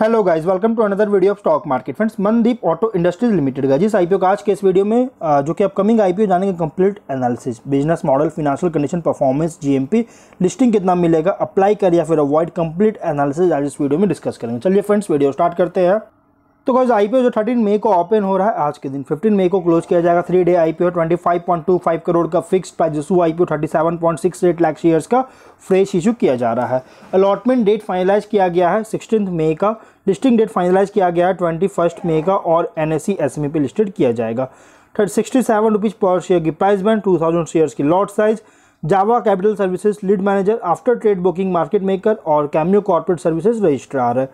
hello guys welcome to another video of stock market friends Mandeep auto industries limited का जिस IPO का आज के इस वीडियो में जो कि अपकमिंग आईपीओ जानेंगे complete analysis business model financial condition performance GMP listing कितना मिलेगा अप्लाई कर या फिर अवॉइड कंप्लीट एनालिसिस आज इस वीडियो में डिस्कस करेंगे चलिए फ्रेंड्स वीडियो स्टार्ट करते हैं तो गाइज आई जो 13 मई को ओपन हो रहा है आज के दिन 15 मई को क्लोज किया जाएगा three day I P O crore का फिक्स्ड प्राइस जिसू I P O lakh shares का फ्रेश इशू किया जा रहा है अलॉटमेंट डेट फाइनलाइज किया गया है सिक्सटीन मई का लिस्टिंग डेट फाइनलाइज किया गया है ट्वेंटी मई का और एन एस सी लिस्टेड किया जाएगा सिक्सटी सेवन रुपीज़ पर शेयर की price band two thousand shares की lot size Java capital services lead manager after trade booking market maker और कैमियो कॉर्पोरेट सर्विसेज रजिस्ट्रार है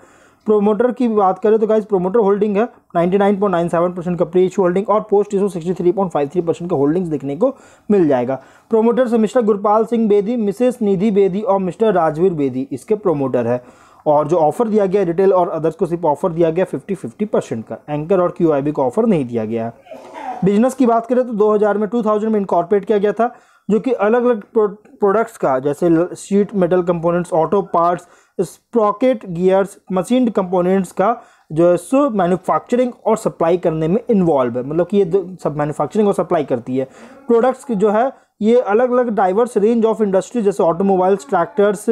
प्रोमोटर की बात करें तो गाइज प्रोमोटर होल्डिंग है 99.97 परसेंट का प्री इशू होल्डिंग और पोस्ट इशू 63.53 परसेंट का होल्डिंग्स देखने को मिल जाएगा promoters mister Gurpal Singh Bedi Mrs Nidhi Bedi और मिस्टर राजवीर बेदी इसके प्रोमोटर है और जो ऑफर दिया गया रिटेल और अदर्स को सिर्फ ऑफर दिया गया फिफ्टी फिफ्टी परसेंट का एंकर और क्यू को ऑफर नहीं दिया गया है बिजनेस की बात करें तो दो में टू में इनकॉर्पोरेट किया गया था जो कि अलग अलग प्रोडक्ट्स का जैसे sheet metal components auto parts sprocket gears machine components का जो है सो मैन्युफैक्चरिंग और सप्लाई करने में इन्वॉल्व है मतलब कि ये सब मैन्युफैक्चरिंग और सप्लाई करती है प्रोडक्ट्स की जो है ये अलग अलग डाइवर्स रेंज ऑफ इंडस्ट्री जैसे automobiles tractors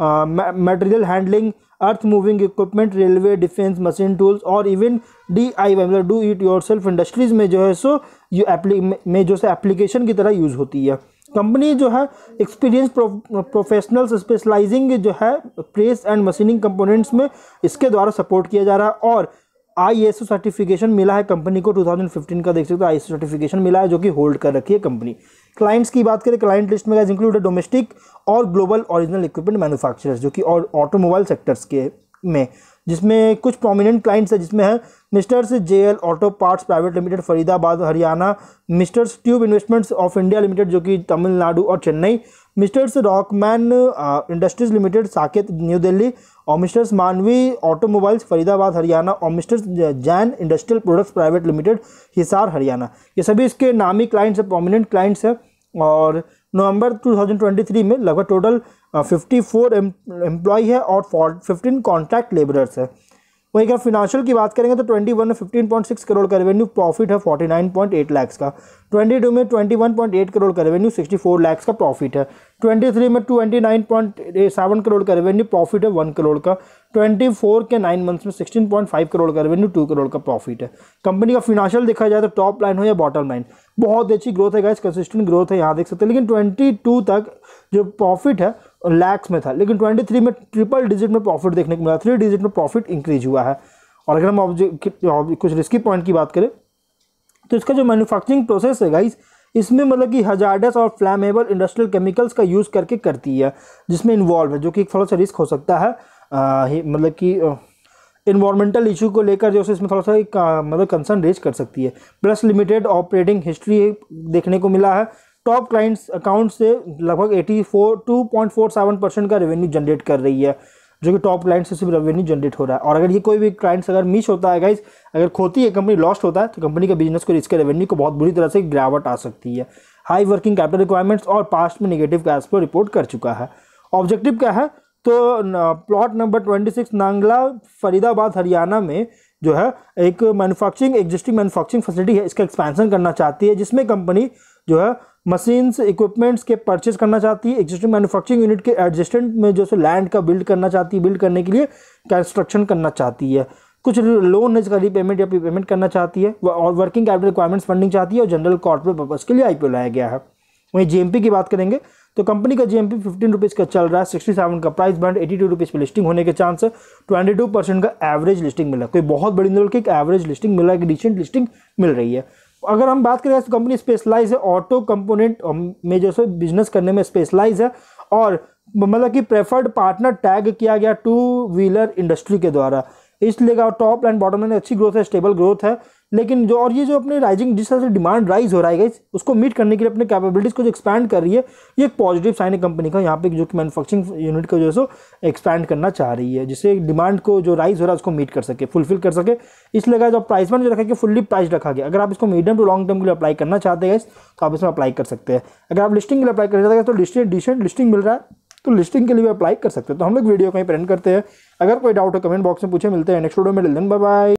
material handling earth moving equipment railway defence machine tools और इवन डी आई वाई मतलब do it yourself industries में जो है सो यू एप्ली में जो है एप्लीकेशन की तरह यूज़ होती है कंपनी जो है एक्सपीरियंस प्रोफेशनल स्पेशलाइजिंग जो है प्रेस एंड मशीनिंग कंपोनेंट्स में इसके द्वारा सपोर्ट किया जा रहा है और आई सर्टिफिकेशन मिला है कंपनी को 2015 का देख सकते हो आई सर्टिफिकेशन मिला है जो कि होल्ड कर रखी है कंपनी क्लाइंट्स की बात करें क्लाइंट लिस्ट में गाइस इंक्लूड डोमेस्टिक और ग्लोबल ओरिजिनल इक्विपमेंट मैनुफैक्चर जो कि और ऑटोमोबाइल सेक्टर्स के में जिसमें कुछ प्रोमिनेंट क्लाइंट्स है जिसमें है messrs J L auto parts private limited Faridabad Haryana messrs tube investments of India limited जो कि तमिलनाडु और Chennai messrs Rockman industries limited Saket New Delhi और मिस्टर्स मानवी ऑटोमोबाइल्स फरीदाबाद हरियाणा और messrs Jain industrial products private limited Hisar Haryana ये सभी इसके नामी क्लाइंट्स हैं प्रोमिनेंट क्लाइंट्स हैं और नवंबर 2023 में लगभग टोटल 54 एम्प्लॉय है और 15 कॉन्ट्रैक्ट लेबरर्स है वहीं अगर फिनाशियल की बात करेंगे तो ट्वेंटी वन में फिफ्टीन पॉइंट सिक्स करोड़ का रेवेन्यू प्रॉफिट है forty nine point eight lakhs का ट्वेंटी टू में twenty one point eight crore का रेवेन्यू सिक्सटी फोर लैक्स का प्रॉफिट है ट्वेंटी थ्री में twenty nine point seven crore का रेवेन्यू प्रॉफिट है वन करोड़ का ट्वेंटी फोर के नाइन मंथ्स में सिक्सटीन पॉइंट फाइव करोड़ का रेवेन्यू टू करोड़ का प्रॉफिट है कंपनी का फिनाशियल देखा जाए तो टॉप लाइन हो या बॉटम लाइन बहुत अच्छी ग्रोथ है गाइस कंसिस्टेंट ग्रोथ है यहाँ देख सकते हैं लेकिन ट्वेंटी टू तक जो प्रॉफिट है लैक्स में था लेकिन ट्वेंटी थ्री में ट्रिपल डिजिट में प्रॉफिट देखने को मिला थ्री डिजिट में प्रॉफिट इंक्रीज हुआ है और अगर हम कुछ रिस्की पॉइंट की बात करें तो इसका जो मैन्युफैक्चरिंग प्रोसेस है गाइज़ इसमें मतलब कि हजार्डस और फ्लैमेबल इंडस्ट्रियल केमिकल्स का यूज़ करके करती है जिसमें इन्वॉल्व है जो कि एक थोड़ा सा रिस्क हो सकता है मतलब कि इन्वामेंटल इशू को लेकर जो इसमें थोड़ा सा एक मतलब कंसर्न रेज कर सकती है प्लस लिमिटेड ऑपरेटिंग हिस्ट्री देखने को मिला है टॉप क्लाइंट्स अकाउंट से लगभग 84 2.47 परसेंट का रेवेन्यू जनरेट कर रही है जो कि टॉप क्लाइंट से सिर्फ रेवेन्यू जनरेट हो रहा है और अगर ये कोई भी क्लाइंट्स अगर मिस होता है गाइज अगर खोती है कंपनी लॉस्ट होता है तो कंपनी का बिजनेस को इसके रेवेन्यू को बहुत बुरी तरह से गिरावट आ सकती है हाई वर्किंग कैपिटल रिक्वायरमेंट्स और पास्ट में निगेटिव कैश फ्लो रिपोर्ट कर चुका है ऑब्जेक्टिव क्या है तो plot number twenty six Nangla Faridabad Haryana में जो है एक मैन्युफैक्चरिंग एग्जिस्टिंग मैन्युफैक्चरिंग फैसिलिटी है इसका एक्सपेंशन करना चाहती है जिसमें कंपनी जो है मशीन्स इक्विपमेंट्स के परचेज करना चाहती है एग्जिस्टिंग मैन्युफैक्चरिंग यूनिट के एडजस्टेंट में जो लैंड का बिल्ड करना चाहती है बिल्ड करने के लिए कंस्ट्रक्शन करना चाहती है कुछ लोन है इसका रीपेमेंट या पेमेंट करना चाहती है और वर्किंग कैपिटल रिक्वायरमेंट्स फंडिंग चाहती है और जनरल कॉर्पोरेट पर्पज़ के लिए आई लाया गया है वहीं जीएमपी की बात करेंगे तो कंपनी का जीएमपी फिफ्टीन रुपीज़ का चल रहा है सिक्सटी सेवन का price band eighty two rupees पर लिस्टिंग होने के चांस है ट्वेंटी टू परसेंट का एवरेज लिस्टिंग मिला कोई बहुत बड़ी लेवल की एक एवरेज लिस्टिंग मिला एक डिसेंट लिस्टिंग मिल रही है अगर हम बात करें तो कंपनी स्पेशलाइज है ऑटो कंपोनेंट में जो है बिजनेस करने में स्पेशलाइज है और मतलब कि प्रेफर्ड पार्टनर टैग किया गया टू व्हीलर इंडस्ट्री के द्वारा इसलिए टॉप एंड बॉटम में अच्छी ग्रोथ है स्टेबल ग्रोथ है लेकिन जो और ये जो अपने राइजिंग जिस तरह से डिमांड राइज हो रहा है उसको मीट करने के लिए अपने कैपेबिलिटीज़ को जो एक्सपैंड कर रही है ये एक पॉजिटिव साइन है कंपनी का यहाँ पे जो कि मैनुफैक्चरिंग यूनिट को जो है सो एक्सपैंड करना चाह रही है जिससे डिमांड को जो राइज हो रहा है उसको मीट कर सके फुलफिल कर सके इसलिए लगा आप प्राइस में जो रखा गया फुल्ली प्राइस रखा गया अगर आप इसको मीडियम टू लॉन्ग टर्म के लिए अप्लाई करना चाहते हैं तो आप इसमें अप्लाई कर सकते हैं अगर आप लिस्टिंग के लिए अप्लाई करना चाहते हैं तो लिस्टिंग डिसेंट लिस्टिंग मिल रहा है तो लिस्टिंग के लिए भी अप्लाई कर सकते हैं तो हम लोग वीडियो कहीं प्रेंट करते हैं अगर कोई डाउट हो कमेंट बॉक्स में पूछे मिलते हैं नेक्स्ट वीडियो में बाय बाय